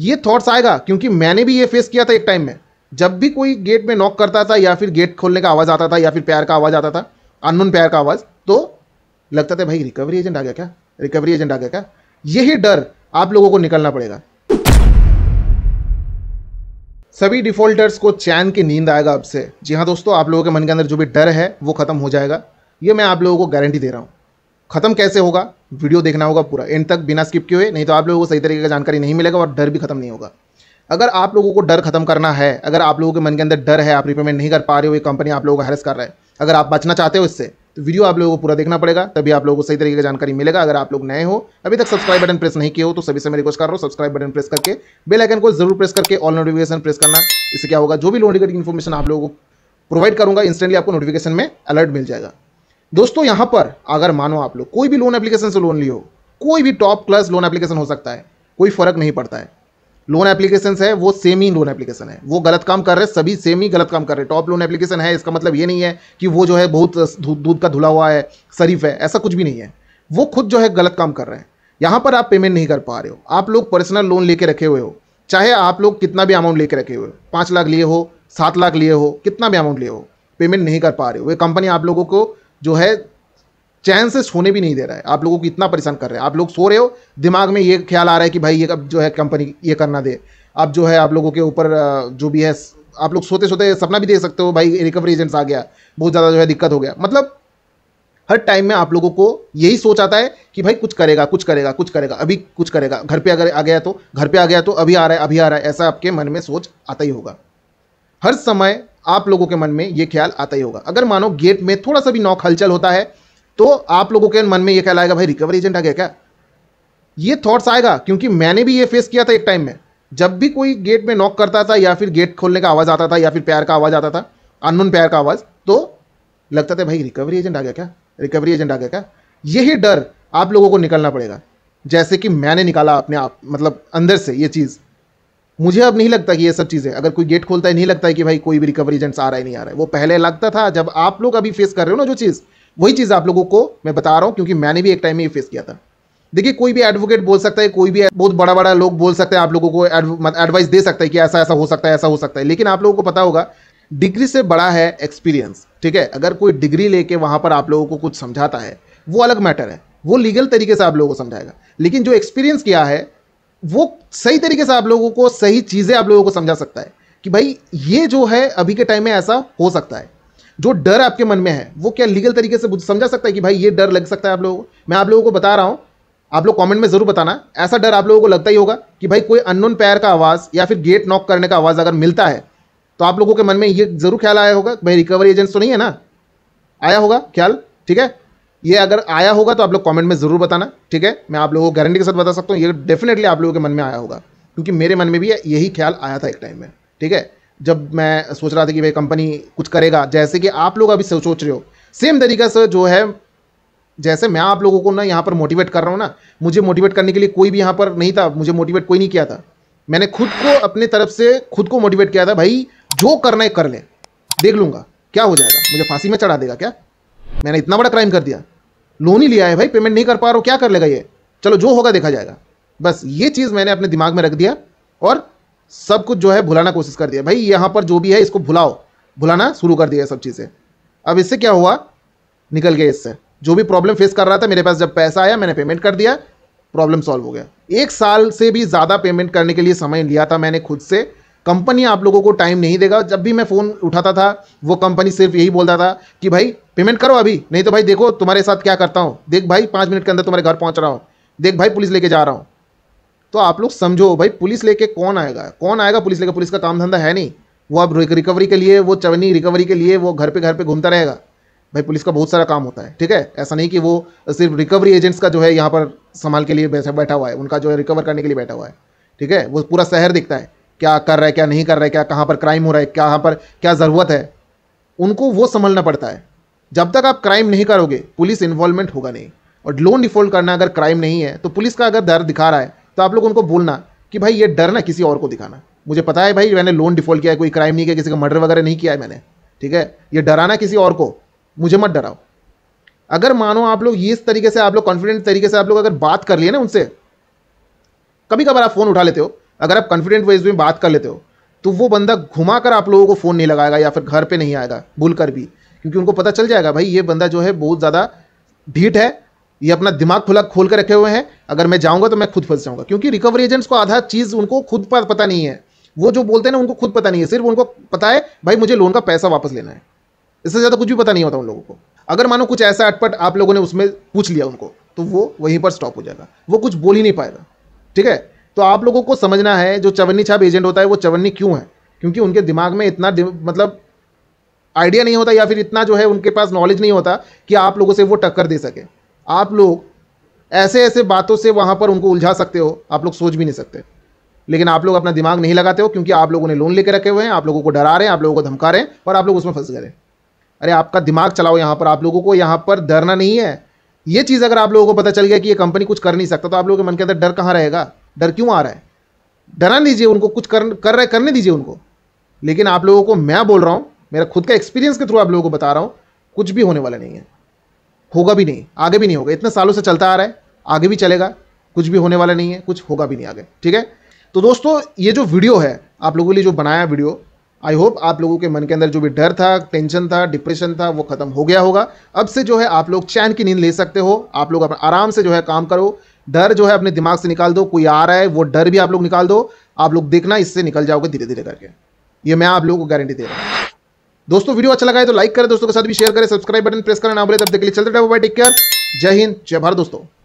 ये थॉट्स आएगा क्योंकि मैंने भी ये फेस किया था एक टाइम में जब भी कोई गेट में नॉक करता था या फिर गेट खोलने का आवाज़ आता था या फिर प्यार का आवाज़ आता था अननोन प्यार का आवाज़ तो लगता था भाई रिकवरी एजेंट आ गया क्या रिकवरी एजेंट आ गया क्या यही डर आप लोगों को निकलना पड़ेगा सभी डिफॉल्टर्स को चैन की नींद आएगा अब से जी हाँ दोस्तों आप लोगों के मन के अंदर जो भी डर है वो खत्म हो जाएगा ये मैं आप लोगों को गारंटी दे रहा हूँ खत्म कैसे होगा वीडियो देखना होगा पूरा एंड तक बिना स्किप किए हुए नहीं तो आप लोगों को सही तरीके का जानकारी नहीं मिलेगा और डर भी खत्म नहीं होगा अगर आप लोगों को डर खत्म करना है अगर आप लोगों के मन के अंदर डर है आप रिपेमेंट नहीं कर पा रहे हो ये कंपनी आप लोगों को हैरस कर रहा है अगर आप बचना चाहते हो इससे तो वीडियो आप लोगों को पूरा देखना पड़ेगा तभी आप लोगों को सही तरीके की जानकारी मिलेगा अगर आप लोग नए हो अभी तक सब्सक्राइब बटन प्रेस नहीं किए हो तो सभी से मैं रिक्वेस्ट कर रहा हूँ सब्सक्राइब बटन प्रेस करके बेल आइकन को जरूर प्रेस करके ऑल नोटिफिकेशन प्रेस करना इससे क्या होगा जो भी लोन इन्फॉर्मेशन आप लोगों को प्रोवाइड करूँगा इंस्टेंटली आपको नोटिफिकेशन में अलर्ट मिल जाएगा दोस्तों यहां पर अगर मानो आप लोग कोई भी लोन एप्लीकेशन से लोन लियो कोई भी टॉप क्लास लोन एप्लीकेशन हो सकता है कोई फर्क नहीं पड़ता है लोन एप्लीकेशन है वो सेम ही लोन एप्लीकेशन है वो गलत काम कर रहे हैं सभी सेम ही गलत काम कर रहे हैं टॉप लोन एप्लीकेशन है इसका मतलब ये नहीं है कि वो जो है बहुत दूध का धुला हुआ है शरीफ है ऐसा कुछ भी नहीं है वो खुद जो है गलत काम कर रहे हैं यहाँ पर आप पेमेंट नहीं कर पा रहे हो आप लोग पर्सनल लोन लेके रखे हुए हो चाहे आप लोग कितना भी अमाउंट लेके रखे हुए हो पाँच लाख लिए हो सात लाख लिए हो कितना भी अमाउंट लिए हो पेमेंट नहीं कर पा रहे हो वे कंपनी आप लोगों को जो है चैन से सोने भी नहीं दे रहा है आप लोगों को इतना परेशान कर रहे हैं आप लोग सो रहे हो दिमाग में ये ख्याल आ रहा है कि भाई ये अब जो है कंपनी ये करना दे अब जो है आप लोगों के ऊपर जो भी है आप लोग सोते सोते सपना भी देख सकते हो भाई रिकवरी एजेंट्स आ गया बहुत ज़्यादा जो है दिक्कत हो गया मतलब हर टाइम में आप लोगों को यही सोच आता है कि भाई कुछ करेगा कुछ करेगा कुछ करेगा अभी कुछ करेगा घर पे अगर आ गया तो घर पे आ गया तो अभी आ रहा है अभी आ रहा है ऐसा आपके मन में सोच आता ही होगा हर समय आप लोगों के मन में ये ख्याल आता ही होगा अगर मानो गेट में थोड़ा सा भी नौक हलचल होता है तो आप लोगों के मन में ये ख्याल आएगा भाई रिकवरी एजेंट आ गया क्या ये थॉट्स आएगा क्योंकि मैंने भी ये फेस किया था एक टाइम में जब भी कोई गेट में नॉक करता था या फिर गेट खोलने का आवाज़ आता था या फिर प्यार का आवाज़ आता था अननोन प्यार का आवाज़ तो लगता था भाई रिकवरी एजेंट आ गया क्या रिकवरी एजेंट आ गया क्या यही डर आप लोगों को निकलना पड़ेगा जैसे कि मैंने निकाला अपने आप मतलब अंदर से ये चीज़ मुझे अब नहीं लगता कि ये सब चीज़ें अगर कोई गेट खोलता है नहीं लगता है कि भाई कोई भी रिकवरी एजेंट्स आ रहा है नहीं आ रहा है वो पहले लगता था जब आप लोग अभी फेस कर रहे हो ना जो चीज़ वही चीज़ आप लोगों को मैं बता रहा हूँ क्योंकि मैंने भी एक टाइम में ये फेस किया था देखिए कोई भी एडवोकेट बोल सकता है कोई भी बहुत बड़ा बड़ा लोग बोल सकते हैं आप लोगों को एडवाइस दे सकता है कि ऐसा ऐसा हो सकता है ऐसा हो सकता है लेकिन आप लोगों को पता होगा डिग्री से बड़ा है एक्सपीरियंस ठीक है अगर कोई डिग्री लेके वहाँ पर आप लोगों को कुछ समझाता है वो अलग मैटर है वो लीगल तरीके से आप लोगों को समझाएगा लेकिन जो एक्सपीरियंस किया है वो सही तरीके से आप लोगों को सही चीज़ें आप लोगों को समझा सकता है कि भाई ये जो है अभी के टाइम में ऐसा हो सकता है जो डर आपके मन में है वो क्या लीगल तरीके से समझा सकता है कि भाई ये डर लग सकता है आप लोगों को मैं आप लोगों को बता रहा हूँ आप लोग कमेंट में ज़रूर बताना ऐसा डर आप लोगों को लगता ही होगा कि भाई कोई अननोन पैर का आवाज़ या फिर गेट नॉक करने का आवाज़ अगर मिलता है तो आप लोगों के मन में ये ज़रूर ख्याल आया होगा भाई रिकवरी एजेंट्स तो नहीं है ना आया होगा ख्याल ठीक है ये अगर आया होगा तो आप लोग कमेंट में ज़रूर बताना ठीक है मैं आप लोगों को गारंटी के साथ बता सकता हूँ ये डेफिनेटली आप लोगों के मन में आया होगा क्योंकि मेरे मन में भी यही ख्याल आया था एक टाइम में ठीक है जब मैं सोच रहा था कि भाई कंपनी कुछ करेगा जैसे कि आप लोग अभी सोच रहे हो सेम तरीका से जो है जैसे मैं आप लोगों को ना यहाँ पर मोटिवेट कर रहा हूँ ना मुझे मोटिवेट करने के लिए कोई भी यहाँ पर नहीं था मुझे मोटिवेट कोई नहीं किया था मैंने खुद को अपने तरफ से खुद को मोटिवेट किया था भाई जो करना है कर ले देख लूँगा क्या हो जाएगा मुझे फांसी में चढ़ा देगा क्या मैंने इतना बड़ा क्राइम कर दिया लोन ही लिया है भाई पेमेंट नहीं कर पा रहा हो क्या कर लेगा ये चलो जो होगा देखा जाएगा बस ये चीज़ मैंने अपने दिमाग में रख दिया और सब कुछ जो है भुलाना कोशिश कर दिया भाई यहाँ पर जो भी है इसको भुलाओ भुलाना शुरू कर दिया सब चीज़ें अब इससे क्या हुआ निकल गया इससे जो भी प्रॉब्लम फेस कर रहा था मेरे पास जब पैसा आया मैंने पेमेंट कर दिया प्रॉब्लम सॉल्व हो गया एक साल से भी ज़्यादा पेमेंट करने के लिए समय लिया था मैंने खुद से कंपनी आप लोगों को टाइम नहीं देगा जब भी मैं फ़ोन उठाता था वो कंपनी सिर्फ यही बोलता था कि भाई पेमेंट करो अभी नहीं तो भाई देखो तुम्हारे साथ क्या करता हूँ देख भाई पाँच मिनट के अंदर तुम्हारे घर पहुँच रहा हूँ देख भाई पुलिस लेके जा रहा हूँ तो आप लोग समझो भाई पुलिस लेके कौन आएगा कौन आएगा पुलिस लेके पुलिस का काम धंधा है नहीं वो अब रिकवरी के लिए वो चवनी रिकवरी के लिए वो घर पे घर पे घूमता रहेगा भाई पुलिस का बहुत सारा काम होता है ठीक है ऐसा नहीं कि वो सिर्फ रिकवरी एजेंट्स का जो है यहाँ पर संभाल के लिए बैठा हुआ है उनका जो है रिकवर करने के लिए बैठा हुआ है ठीक है वो पूरा शहर दिखता है क्या कर रहा है क्या नहीं कर रहा है क्या कहाँ पर क्राइम हो रहा है कहाँ पर क्या ज़रूरत है उनको वो संभलना पड़ता है जब तक आप क्राइम नहीं करोगे पुलिस इन्वॉल्वमेंट होगा नहीं और लोन डिफॉल्ट करना अगर क्राइम नहीं है तो पुलिस का अगर डर दिखा रहा है तो आप लोग उनको बोलना कि भाई ये डर ना किसी और को दिखाना मुझे पता है भाई मैंने लोन डिफॉल्ट किया है कोई क्राइम नहीं किया किसी का मर्डर वगैरह नहीं किया है मैंने ठीक है ये डराना किसी और को मुझे मत डराओ अगर मानो आप लोग इस तरीके से आप लोग कॉन्फिडेंट तरीके से आप लोग अगर बात कर लिए ना उनसे कभी कभार आप फ़ोन उठा लेते हो अगर आप कॉन्फिडेंट वेज में बात कर लेते हो तो वो बंदा घुमा कर आप लोगों को फ़ोन नहीं लगाएगा या फिर घर पे नहीं आएगा भूल कर भी क्योंकि उनको पता चल जाएगा भाई ये बंदा जो है बहुत ज़्यादा ढीठ है ये अपना दिमाग खुला खोल कर रखे हुए हैं अगर मैं जाऊँगा तो मैं खुद फंस जाऊँगा क्योंकि रिकवरी एजेंट्स को आधा चीज़ उनको खुद पर पता नहीं है वो जो बोलते हैं ना उनको खुद पता नहीं है सिर्फ उनको पता है भाई मुझे लोन का पैसा वापस लेना है इससे ज़्यादा कुछ भी पता नहीं होता उन लोगों को अगर मानो कुछ ऐसा अटपट आप लोगों ने उसमें पूछ लिया उनको तो वो वहीं पर स्टॉप हो जाएगा वो कुछ बोल ही नहीं पाएगा ठीक है तो आप लोगों को समझना है जो चवन्नी छाप एजेंट होता है वो चवन्नी क्यों है क्योंकि उनके दिमाग में इतना मतलब आइडिया नहीं होता या फिर इतना जो है उनके पास नॉलेज नहीं होता कि आप लोगों से वो टक्कर दे सके आप लोग ऐसे ऐसे बातों से वहाँ पर उनको उलझा सकते हो आप लोग सोच भी नहीं सकते लेकिन आप लोग अपना दिमाग नहीं लगाते हो क्योंकि आप लोगों ने लोन लेकर रखे हुए हैं आप लोगों को डरा रहे हैं आप लोगों को धमका रहे हैं और आप लोग उसमें फंस गए अरे आपका दिमाग चलाओ यहाँ पर आप लोगों को यहाँ पर डरना नहीं है ये चीज़ अगर आप लोगों को पता चल गया कि ये कंपनी कुछ कर नहीं सकता तो आप लोगों के मन के अंदर डर कहाँ रहेगा डर क्यों आ रहा है डरा दीजिए उनको कुछ कर कर रहे करने दीजिए उनको लेकिन आप लोगों को मैं बोल रहा हूँ मेरा खुद का एक्सपीरियंस के थ्रू आप लोगों को बता रहा हूँ कुछ भी होने वाला नहीं है होगा भी नहीं आगे भी नहीं होगा इतने सालों से चलता आ रहा है आगे भी चलेगा कुछ भी होने वाला नहीं है कुछ होगा भी नहीं आगे ठीक है तो दोस्तों ये जो वीडियो है आप लोगों के लिए जो बनाया वीडियो आई होप आप लोगों के मन के अंदर जो भी डर था टेंशन था डिप्रेशन था वो खत्म हो गया होगा अब से जो है आप लोग चैन की नींद ले सकते हो आप लोग आराम से जो है काम करो डर जो है अपने दिमाग से निकाल दो कोई आ रहा है वो डर भी आप लोग निकाल दो आप लोग देखना इससे निकल जाओगे धीरे धीरे करके ये मैं आप लोगों को गारंटी दे रहा हूँ दोस्तों वीडियो अच्छा लगा है तो लाइक करें दोस्तों के साथ भी शेयर करें सब्सक्राइब बटन प्रेस करें ना बोले तब तक के लिए चलते रहो बाय टेक केयर जय हिंद जय भारत दोस्तों